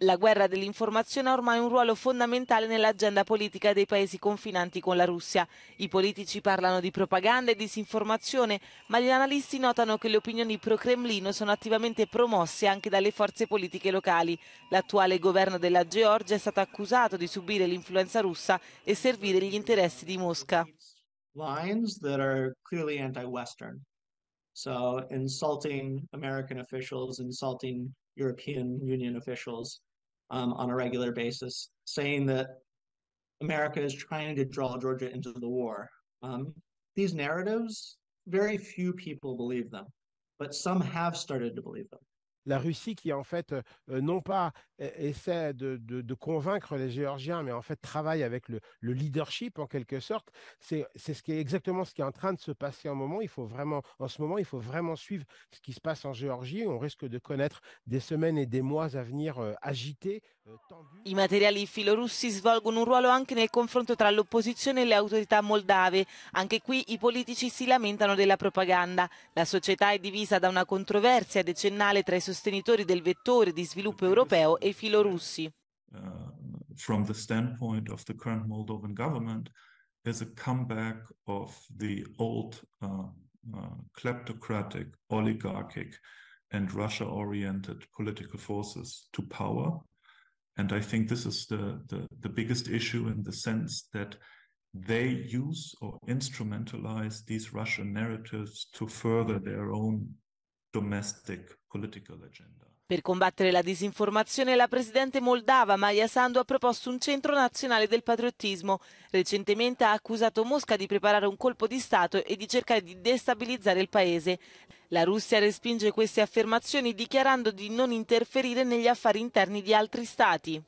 La guerra dell'informazione ha ormai un ruolo fondamentale nell'agenda politica dei paesi confinanti con la Russia. I politici parlano di propaganda e disinformazione, ma gli analisti notano che le opinioni pro-Cremlino sono attivamente promosse anche dalle forze politiche locali. L'attuale governo della Georgia è stato accusato di subire l'influenza russa e servire gli interessi di Mosca. So insulting American officials, insulting European Union officials um, on a regular basis, saying that America is trying to draw Georgia into the war. Um, these narratives, very few people believe them, but some have started to believe them. la Russie qui en fait euh, euh, non pas euh, essaie de, convaincre les Géorgiens, mais en fait travaille avec le, leadership en quelque sorte. C'est ce qui est exactement ce qui est en train de se passer en moment. Il faut vraiment en ce moment il faut vraiment suivre ce qui se passe en Géorgie. On risque de connaître des semaines et des mois à venir agités Eh, I materiali filorussi svolgono un ruolo anche nel confronto tra l'opposizione e le autorità moldave. Anche qui i politici si lamentano della propaganda. La società è divisa da una controversia decennale tra i sostenitori del vettore di sviluppo europeo e i filorussi. Uh, from the standpoint of the current Moldovan government is a comeback of the old uh, uh, kleptocratic, oligarchic and Russia-oriented political forces to power. And I think this is the, the, the biggest issue in the sense that they use or instrumentalize these Russian narratives to further their own Per combattere la disinformazione, la presidente moldava Maia Sandu ha proposto un centro nazionale del patriottismo. Recentemente ha accusato Mosca di preparare un colpo di Stato e di cercare di destabilizzare il paese. La Russia respinge queste affermazioni dichiarando di non interferire negli affari interni di altri stati.